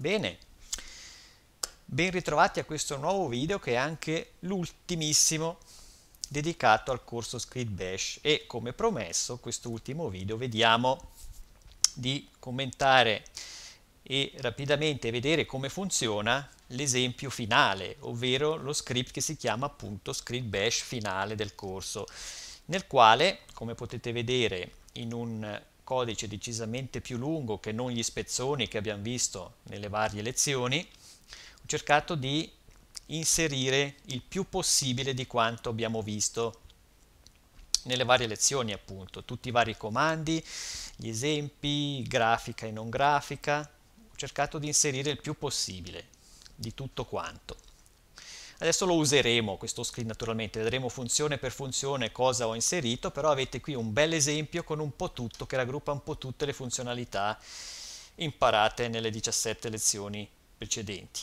Bene, ben ritrovati a questo nuovo video che è anche l'ultimissimo dedicato al corso Script Bash e come promesso quest'ultimo video vediamo di commentare e rapidamente vedere come funziona l'esempio finale, ovvero lo script che si chiama appunto script bash finale del corso, nel quale, come potete vedere in un codice decisamente più lungo che non gli spezzoni che abbiamo visto nelle varie lezioni, ho cercato di inserire il più possibile di quanto abbiamo visto nelle varie lezioni appunto, tutti i vari comandi, gli esempi, grafica e non grafica, ho cercato di inserire il più possibile di tutto quanto. Adesso lo useremo questo screen naturalmente, vedremo funzione per funzione cosa ho inserito, però avete qui un bel esempio con un po' tutto che raggruppa un po' tutte le funzionalità imparate nelle 17 lezioni precedenti.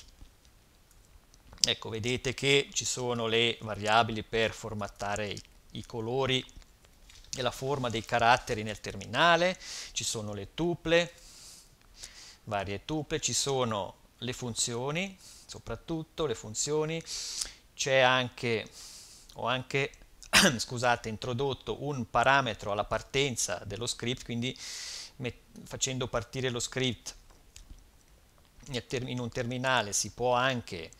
Ecco, vedete che ci sono le variabili per formattare i, i colori e la forma dei caratteri nel terminale, ci sono le tuple, varie tuple, ci sono le funzioni soprattutto le funzioni, c'è anche, ho anche scusate, introdotto un parametro alla partenza dello script, quindi facendo partire lo script in un terminale si può anche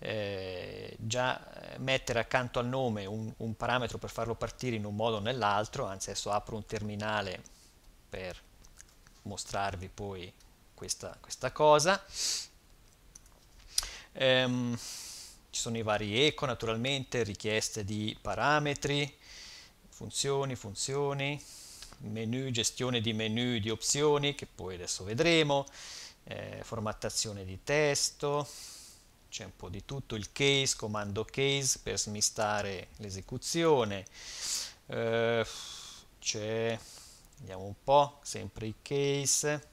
eh, già eh, mettere accanto al nome un, un, parametro per farlo partire in un modo o nell'altro, anzi adesso apro un terminale per mostrarvi poi questa, questa cosa Ehm, ci sono i vari eco naturalmente, richieste di parametri, funzioni, funzioni, menu, gestione di menu di opzioni che poi adesso vedremo, eh, formattazione di testo, c'è un po' di tutto, il case, comando case per smistare l'esecuzione, eh, c'è, vediamo un po', sempre i case,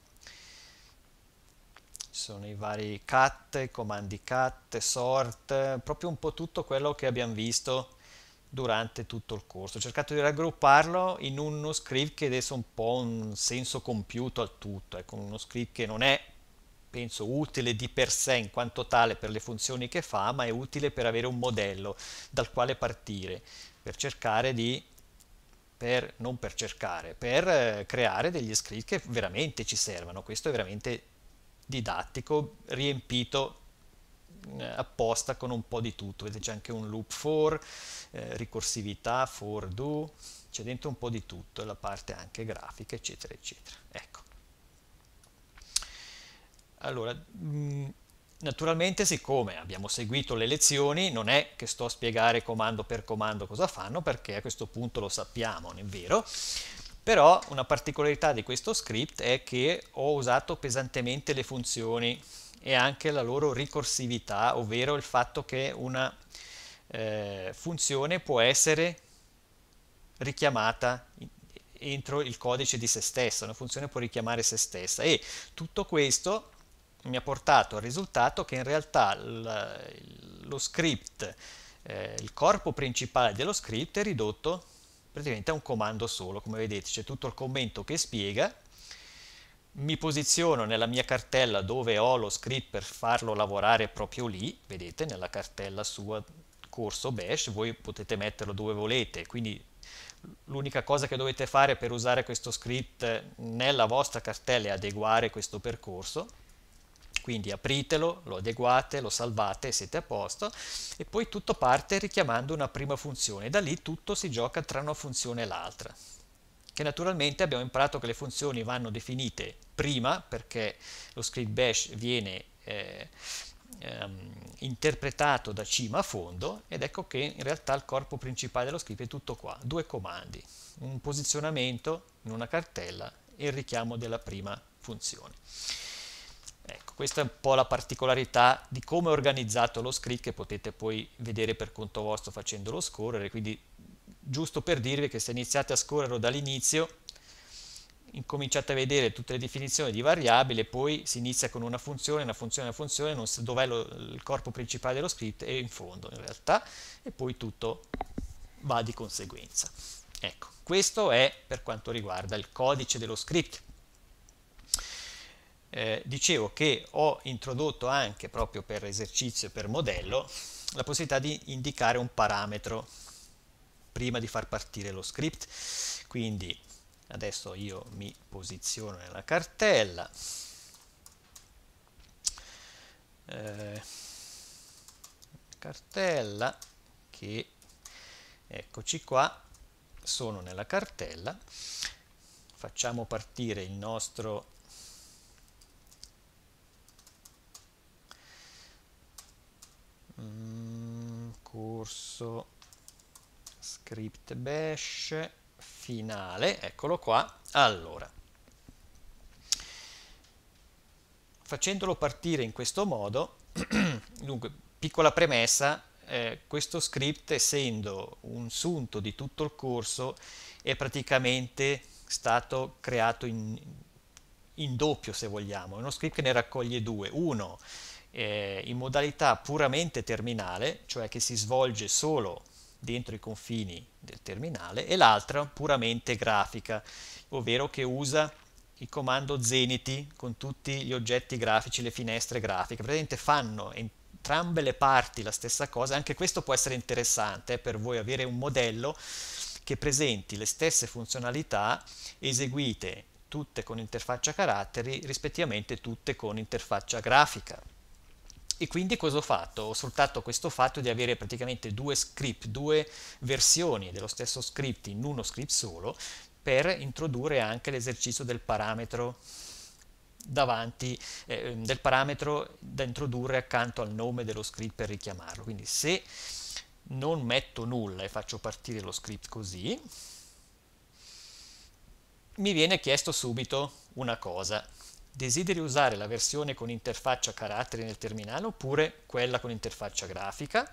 sono i vari cat, comandi cat, sort, proprio un po' tutto quello che abbiamo visto durante tutto il corso. Ho cercato di raggrupparlo in uno script che adesso un po' un senso compiuto al tutto, ecco, uno script che non è penso utile di per sé in quanto tale per le funzioni che fa, ma è utile per avere un modello dal quale partire, per cercare di per, non per cercare, per eh, creare degli script che veramente ci servano, Questo è veramente didattico riempito eh, apposta con un po' di tutto, vedete c'è anche un loop for, eh, ricorsività, for do, c'è dentro un po' di tutto, la parte anche grafica eccetera eccetera. Ecco. Allora, mm, naturalmente siccome abbiamo seguito le lezioni non è che sto a spiegare comando per comando cosa fanno perché a questo punto lo sappiamo, non è vero? Però una particolarità di questo script è che ho usato pesantemente le funzioni e anche la loro ricorsività, ovvero il fatto che una eh, funzione può essere richiamata entro il codice di se stessa, una funzione può richiamare se stessa e tutto questo mi ha portato al risultato che in realtà lo script, eh, il corpo principale dello script è ridotto praticamente è un comando solo, come vedete c'è tutto il commento che spiega, mi posiziono nella mia cartella dove ho lo script per farlo lavorare proprio lì, vedete nella cartella sua corso bash, voi potete metterlo dove volete, quindi l'unica cosa che dovete fare per usare questo script nella vostra cartella è adeguare questo percorso quindi apritelo, lo adeguate, lo salvate, siete a posto e poi tutto parte richiamando una prima funzione, da lì tutto si gioca tra una funzione e l'altra che naturalmente abbiamo imparato che le funzioni vanno definite prima perché lo script bash viene eh, ehm, interpretato da cima a fondo ed ecco che in realtà il corpo principale dello script è tutto qua, due comandi, un posizionamento in una cartella e il richiamo della prima funzione. Questa è un po' la particolarità di come è organizzato lo script che potete poi vedere per conto vostro facendolo scorrere, quindi giusto per dirvi che se iniziate a scorrerlo dall'inizio incominciate a vedere tutte le definizioni di variabile, poi si inizia con una funzione, una funzione, una funzione, dov'è il corpo principale dello script e in fondo in realtà, e poi tutto va di conseguenza. Ecco, questo è per quanto riguarda il codice dello script eh, dicevo che ho introdotto anche proprio per esercizio e per modello la possibilità di indicare un parametro prima di far partire lo script quindi adesso io mi posiziono nella cartella eh, cartella che eccoci qua sono nella cartella facciamo partire il nostro corso script bash finale, eccolo qua, allora facendolo partire in questo modo, dunque piccola premessa, eh, questo script essendo un sunto di tutto il corso è praticamente stato creato in, in doppio se vogliamo, è uno script che ne raccoglie due, uno eh, in modalità puramente terminale, cioè che si svolge solo dentro i confini del terminale, e l'altra puramente grafica, ovvero che usa il comando zeniti con tutti gli oggetti grafici, le finestre grafiche, praticamente fanno entrambe le parti la stessa cosa, anche questo può essere interessante eh, per voi avere un modello che presenti le stesse funzionalità eseguite tutte con interfaccia caratteri, rispettivamente tutte con interfaccia grafica. E quindi cosa ho fatto? Ho sfruttato questo fatto di avere praticamente due script, due versioni dello stesso script in uno script solo per introdurre anche l'esercizio del parametro davanti eh, ehm, del parametro da introdurre accanto al nome dello script per richiamarlo. Quindi se non metto nulla e faccio partire lo script così, mi viene chiesto subito una cosa desideri usare la versione con interfaccia caratteri nel terminale oppure quella con interfaccia grafica,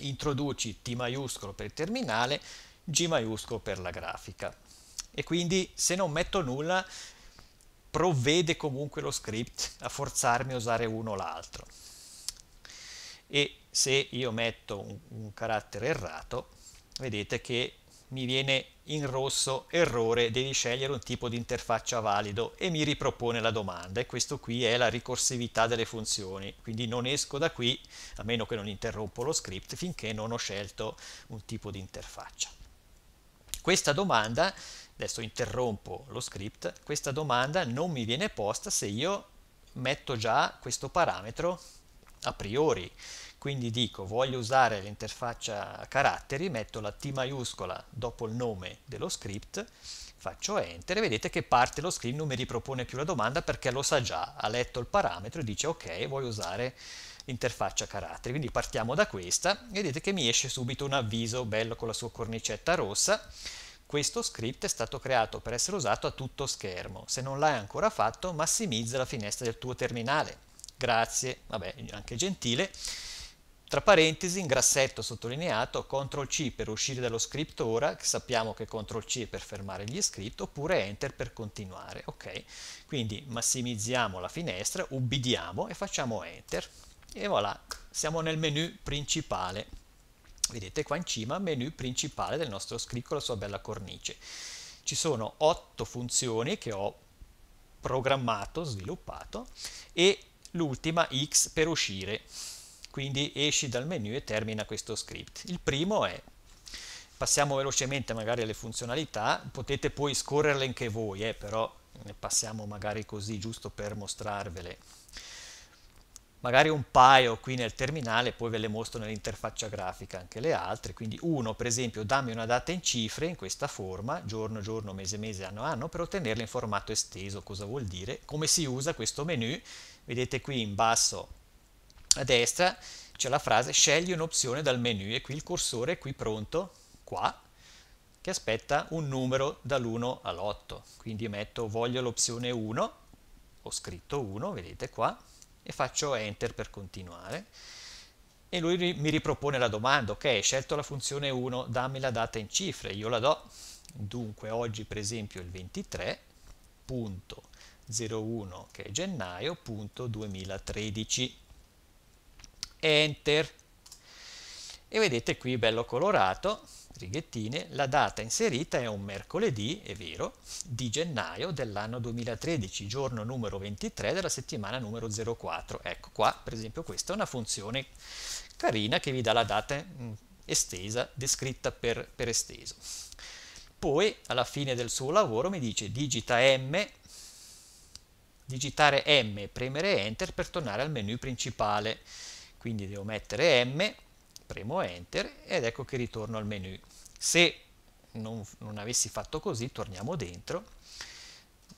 introduci T maiuscolo per il terminale, G maiuscolo per la grafica. E quindi se non metto nulla provvede comunque lo script a forzarmi a usare uno o l'altro. E se io metto un, un carattere errato, vedete che mi viene in rosso errore devi scegliere un tipo di interfaccia valido e mi ripropone la domanda e questo qui è la ricorsività delle funzioni quindi non esco da qui a meno che non interrompo lo script finché non ho scelto un tipo di interfaccia questa domanda adesso interrompo lo script questa domanda non mi viene posta se io metto già questo parametro a priori quindi dico voglio usare l'interfaccia caratteri, metto la T maiuscola dopo il nome dello script, faccio enter e vedete che parte lo script, non mi ripropone più la domanda perché lo sa già, ha letto il parametro e dice ok voglio usare l'interfaccia caratteri, quindi partiamo da questa e vedete che mi esce subito un avviso bello con la sua cornicetta rossa, questo script è stato creato per essere usato a tutto schermo, se non l'hai ancora fatto massimizza la finestra del tuo terminale, grazie, vabbè anche gentile, tra parentesi, in grassetto sottolineato, CTRL-C per uscire dallo script ora, che sappiamo che CTRL-C è per fermare gli script, oppure Enter per continuare, ok? Quindi massimizziamo la finestra, ubbidiamo e facciamo Enter. E voilà, siamo nel menu principale. Vedete qua in cima, menu principale del nostro script con la sua bella cornice. Ci sono 8 funzioni che ho programmato, sviluppato, e l'ultima X per uscire quindi esci dal menu e termina questo script. Il primo è, passiamo velocemente magari alle funzionalità, potete poi scorrerle anche voi, eh, però ne passiamo magari così giusto per mostrarvele. Magari un paio qui nel terminale, poi ve le mostro nell'interfaccia grafica anche le altre, quindi uno per esempio dammi una data in cifre in questa forma, giorno, giorno, mese, mese, anno, anno, per ottenerla in formato esteso, cosa vuol dire? Come si usa questo menu? Vedete qui in basso a destra c'è la frase scegli un'opzione dal menu e qui il cursore è qui pronto, qua, che aspetta un numero dall'1 all'8. Quindi metto voglio l'opzione 1, ho scritto 1, vedete qua, e faccio enter per continuare. E lui mi ripropone la domanda, ok, hai scelto la funzione 1, dammi la data in cifre, io la do. Dunque oggi per esempio il 23.01 che è gennaio.2013 enter e vedete qui bello colorato righettine la data inserita è un mercoledì è vero di gennaio dell'anno 2013 giorno numero 23 della settimana numero 04 ecco qua per esempio questa è una funzione carina che vi dà la data mm, estesa descritta per, per esteso poi alla fine del suo lavoro mi dice digita m digitare m e premere enter per tornare al menu principale quindi devo mettere M, premo Enter ed ecco che ritorno al menu. Se non, non avessi fatto così, torniamo dentro,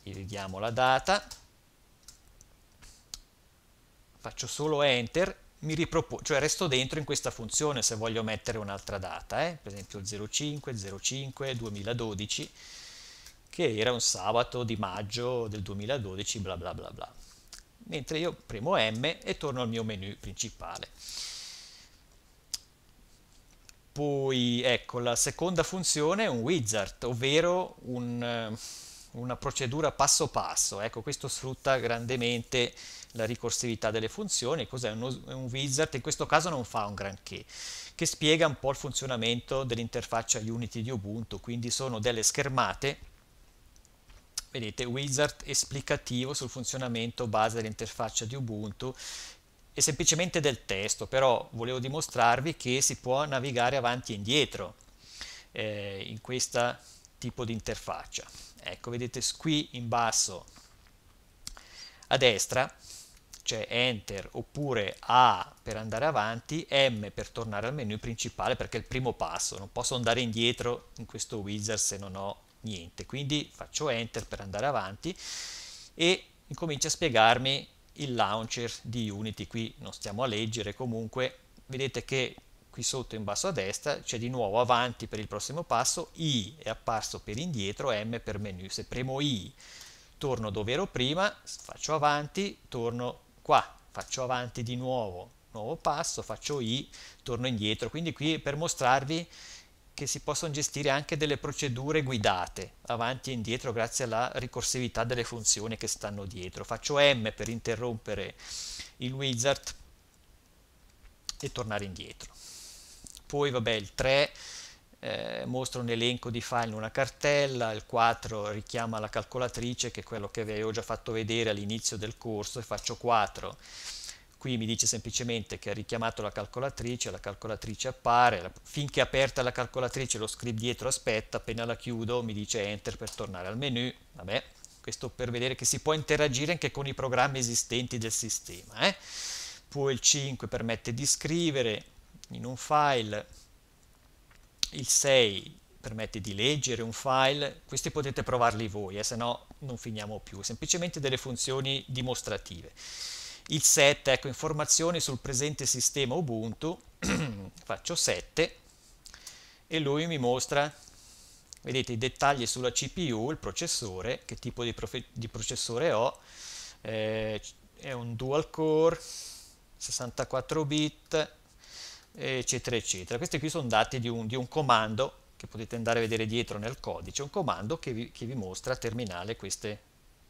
gli diamo la data, faccio solo Enter, mi ripropongo, cioè resto dentro in questa funzione se voglio mettere un'altra data, eh? per esempio 05, 05, 2012, che era un sabato di maggio del 2012, bla bla bla bla mentre io premo M e torno al mio menu principale. Poi, ecco, la seconda funzione è un wizard, ovvero un, eh, una procedura passo passo. Ecco, questo sfrutta grandemente la ricorsività delle funzioni. Cos'è un, un wizard? In questo caso non fa un granché, che spiega un po' il funzionamento dell'interfaccia Unity di Ubuntu. Quindi sono delle schermate vedete wizard esplicativo sul funzionamento base dell'interfaccia di Ubuntu è semplicemente del testo, però volevo dimostrarvi che si può navigare avanti e indietro eh, in questo tipo di interfaccia. Ecco, vedete qui in basso a destra c'è Enter oppure A per andare avanti, M per tornare al menu principale perché è il primo passo, non posso andare indietro in questo wizard se non ho niente. Quindi faccio Enter per andare avanti e incomincia a spiegarmi il launcher di Unity. Qui non stiamo a leggere, comunque vedete che qui sotto in basso a destra c'è di nuovo avanti per il prossimo passo, I è apparso per indietro, M per menu. Se premo I torno dove ero prima, faccio avanti, torno qua, faccio avanti di nuovo, nuovo passo, faccio I, torno indietro. Quindi qui per mostrarvi che si possono gestire anche delle procedure guidate avanti e indietro grazie alla ricorsività delle funzioni che stanno dietro. Faccio M per interrompere il wizard e tornare indietro. Poi vabbè il 3 eh, mostra un elenco di file in una cartella, il 4 richiama la calcolatrice che è quello che vi avevo già fatto vedere all'inizio del corso e faccio 4 qui mi dice semplicemente che ha richiamato la calcolatrice, la calcolatrice appare, finché è aperta la calcolatrice lo script dietro aspetta, appena la chiudo mi dice enter per tornare al menu, vabbè, questo per vedere che si può interagire anche con i programmi esistenti del sistema. Eh? Poi il 5 permette di scrivere in un file, il 6 permette di leggere un file, questi potete provarli voi, eh, se no non finiamo più, semplicemente delle funzioni dimostrative il 7, ecco informazioni sul presente sistema Ubuntu, faccio 7 e lui mi mostra, vedete i dettagli sulla CPU, il processore, che tipo di, di processore ho, eh, è un dual core, 64 bit, eccetera eccetera. Questi qui sono dati di un, di un comando che potete andare a vedere dietro nel codice, un comando che vi, che vi mostra a terminale queste,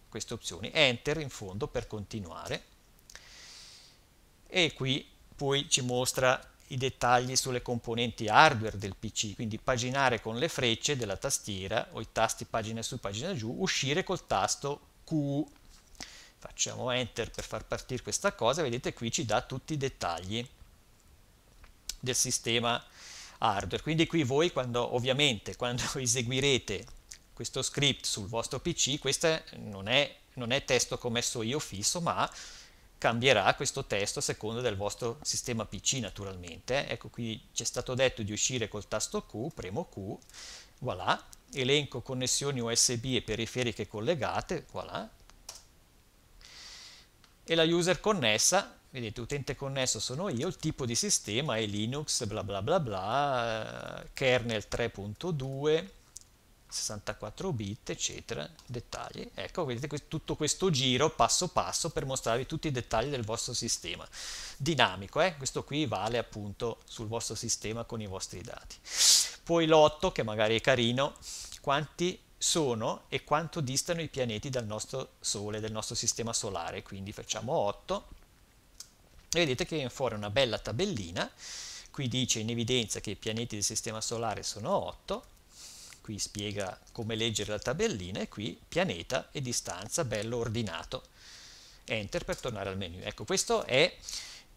queste opzioni. Enter in fondo per continuare e qui poi ci mostra i dettagli sulle componenti hardware del PC, quindi paginare con le frecce della tastiera o i tasti pagina su pagina giù, uscire col tasto Q. Facciamo Enter per far partire questa cosa, vedete qui ci dà tutti i dettagli del sistema hardware. Quindi qui voi quando ovviamente quando eseguirete questo script sul vostro PC, questo non è, non è testo messo io fisso, ma cambierà questo testo a seconda del vostro sistema PC naturalmente. Ecco qui ci è stato detto di uscire col tasto Q, premo Q, voilà, elenco connessioni USB e periferiche collegate, voilà, e la user connessa, vedete utente connesso sono io, il tipo di sistema è Linux, bla bla bla bla, kernel 3.2, 64 bit, eccetera, dettagli. Ecco, vedete tutto questo giro passo passo per mostrarvi tutti i dettagli del vostro sistema. Dinamico, eh? questo qui vale appunto sul vostro sistema con i vostri dati. Poi l'otto, che magari è carino, quanti sono e quanto distano i pianeti dal nostro Sole, del nostro sistema solare, quindi facciamo 8. E vedete che viene fuori una bella tabellina, qui dice in evidenza che i pianeti del sistema solare sono 8, qui spiega come leggere la tabellina e qui pianeta e distanza, bello ordinato. Enter per tornare al menu. Ecco, questo è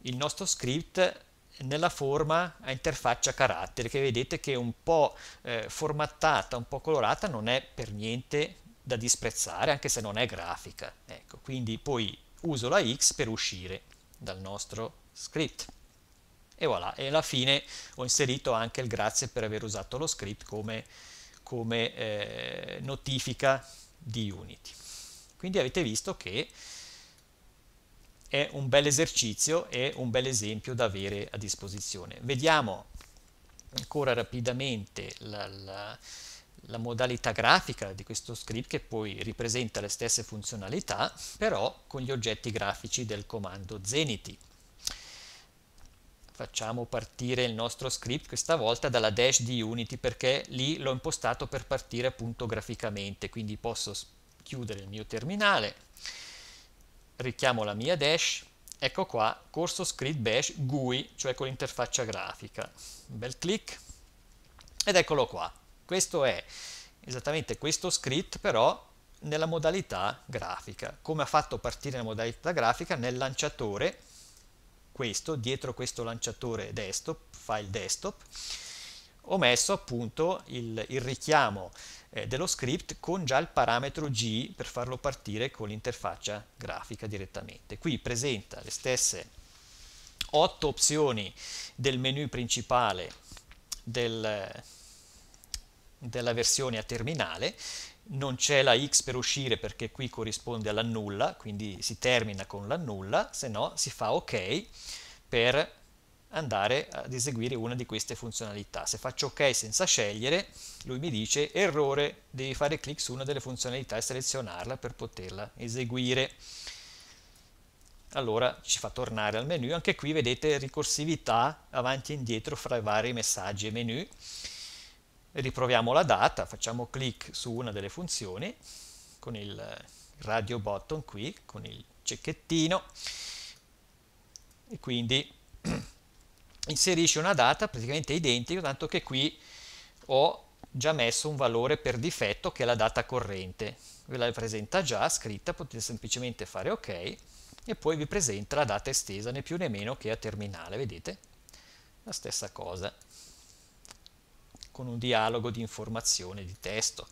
il nostro script nella forma a interfaccia carattere, che vedete che è un po' eh, formattata, un po' colorata, non è per niente da disprezzare anche se non è grafica. Ecco, quindi poi uso la X per uscire dal nostro script. E voilà, e alla fine ho inserito anche il grazie per aver usato lo script come come eh, notifica di Unity. Quindi avete visto che è un bel esercizio e un bel esempio da avere a disposizione. Vediamo ancora rapidamente la, la, la modalità grafica di questo script che poi ripresenta le stesse funzionalità però con gli oggetti grafici del comando Zenity facciamo partire il nostro script questa volta dalla dash di Unity perché lì l'ho impostato per partire appunto graficamente quindi posso chiudere il mio terminale richiamo la mia dash ecco qua corso script bash GUI cioè con l'interfaccia grafica un bel clic ed eccolo qua questo è esattamente questo script però nella modalità grafica come ha fatto partire la modalità grafica nel lanciatore questo, dietro questo lanciatore desktop, file desktop, ho messo appunto il, il richiamo eh, dello script con già il parametro G per farlo partire con l'interfaccia grafica direttamente. Qui presenta le stesse 8 opzioni del menu principale del, della versione a terminale non c'è la x per uscire perché qui corrisponde all'annulla, quindi si termina con l'annulla, se no si fa ok per andare ad eseguire una di queste funzionalità. Se faccio ok senza scegliere, lui mi dice errore, devi fare clic su una delle funzionalità e selezionarla per poterla eseguire. Allora ci fa tornare al menu, anche qui vedete ricorsività avanti e indietro fra i vari messaggi e menu riproviamo la data, facciamo clic su una delle funzioni con il radio button qui, con il cecchettino e quindi inserisce una data praticamente identica, tanto che qui ho già messo un valore per difetto che è la data corrente. Ve la presenta già scritta, potete semplicemente fare ok e poi vi presenta la data estesa, né più né meno che a terminale, vedete? La stessa cosa con un dialogo di informazione, di testo.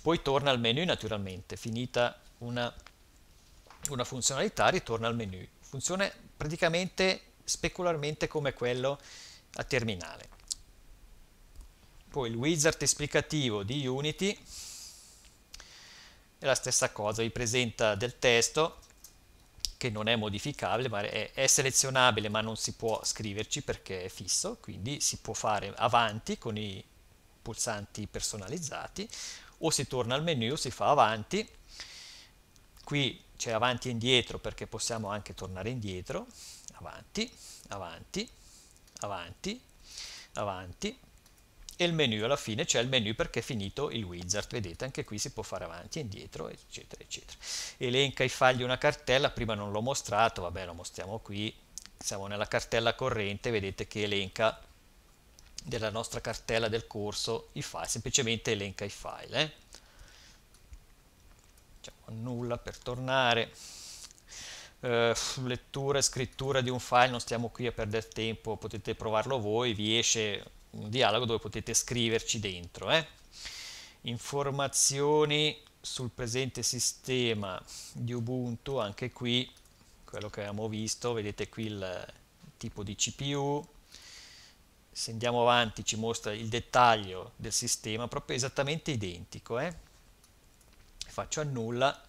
Poi torna al menu naturalmente, finita una, una funzionalità ritorna al menu. Funzione praticamente specularmente come quello a terminale. Poi il wizard esplicativo di Unity è la stessa cosa, vi presenta del testo che non è modificabile, ma è, è, selezionabile ma non si può scriverci perché è fisso, quindi si può fare avanti con i pulsanti personalizzati o si torna al menu, si fa avanti, qui c'è avanti e indietro perché possiamo anche tornare indietro, avanti, avanti, avanti, avanti, e il menu alla fine c'è il menu perché è finito il wizard vedete anche qui si può fare avanti e indietro eccetera eccetera elenca i file di una cartella prima non l'ho mostrato vabbè lo mostriamo qui siamo nella cartella corrente vedete che elenca della nostra cartella del corso i file semplicemente elenca i file eh? diciamo nulla per tornare Uh, lettura e scrittura di un file non stiamo qui a perdere tempo potete provarlo voi vi esce un dialogo dove potete scriverci dentro. Eh? Informazioni sul presente sistema di Ubuntu, anche qui quello che abbiamo visto, vedete qui il tipo di CPU, se andiamo avanti ci mostra il dettaglio del sistema, proprio esattamente identico, eh? faccio annulla nulla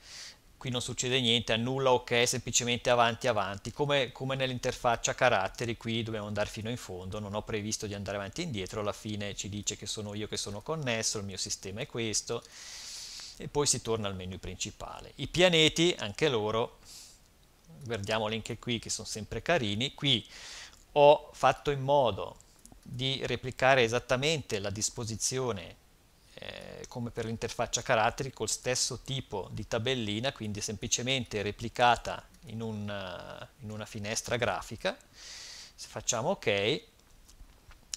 qui non succede niente, annulla ok, semplicemente avanti avanti, come, come nell'interfaccia caratteri, qui dobbiamo andare fino in fondo, non ho previsto di andare avanti e indietro, alla fine ci dice che sono io che sono connesso, il mio sistema è questo, e poi si torna al menu principale. I pianeti, anche loro, guardiamoli anche qui che sono sempre carini, qui ho fatto in modo di replicare esattamente la disposizione eh, come per l'interfaccia caratteri col stesso tipo di tabellina, quindi semplicemente replicata in una, eh, in una finestra grafica. Se facciamo ok,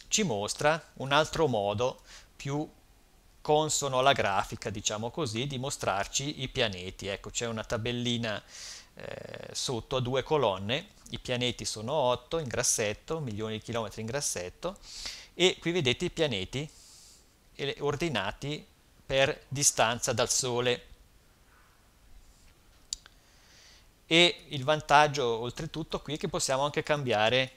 ci mostra un altro modo più consono alla grafica, diciamo così, di mostrarci i pianeti. Ecco, c'è una tabellina eh, sotto a due colonne, i pianeti sono 8 in grassetto, milioni di chilometri in grassetto, e qui vedete i pianeti ordinati per distanza dal Sole. E il vantaggio oltretutto qui è che possiamo anche cambiare,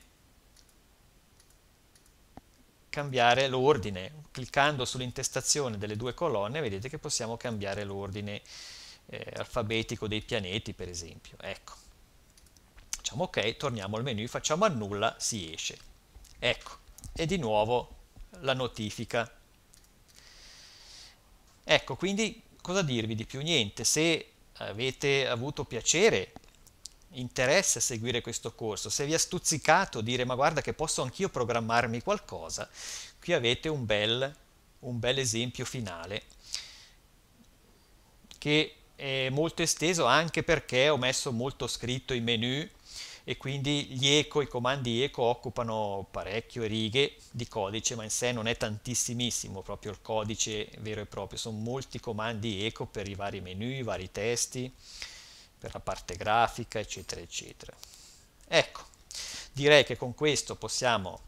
cambiare l'ordine. Cliccando sull'intestazione delle due colonne vedete che possiamo cambiare l'ordine eh, alfabetico dei pianeti per esempio. Ecco facciamo ok, torniamo al menu, facciamo annulla, si esce. Ecco, e di nuovo la notifica. Ecco, quindi cosa dirvi di più? Niente, se avete avuto piacere, interesse a seguire questo corso, se vi ha stuzzicato dire ma guarda che posso anch'io programmarmi qualcosa, qui avete un bel, un bel esempio finale che è molto esteso anche perché ho messo molto scritto i menu e quindi gli eco, i comandi eco occupano parecchio righe di codice, ma in sé non è tantissimissimo proprio il codice vero e proprio, sono molti comandi eco per i vari menu, i vari testi, per la parte grafica, eccetera, eccetera. Ecco, direi che con questo possiamo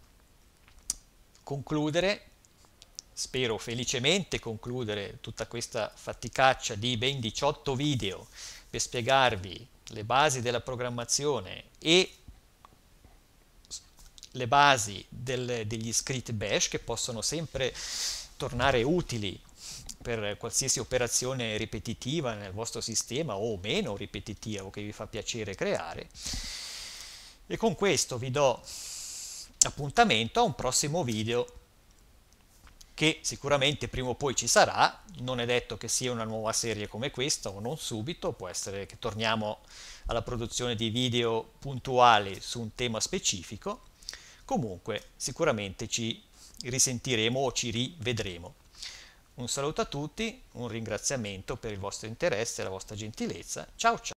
concludere, spero felicemente concludere tutta questa faticaccia di ben 18 video per spiegarvi le basi della programmazione e le basi del, degli script bash che possono sempre tornare utili per qualsiasi operazione ripetitiva nel vostro sistema o meno ripetitiva o che vi fa piacere creare. E con questo vi do appuntamento a un prossimo video che sicuramente prima o poi ci sarà, non è detto che sia una nuova serie come questa o non subito, può essere che torniamo alla produzione di video puntuali su un tema specifico, comunque sicuramente ci risentiremo o ci rivedremo. Un saluto a tutti, un ringraziamento per il vostro interesse e la vostra gentilezza, ciao ciao!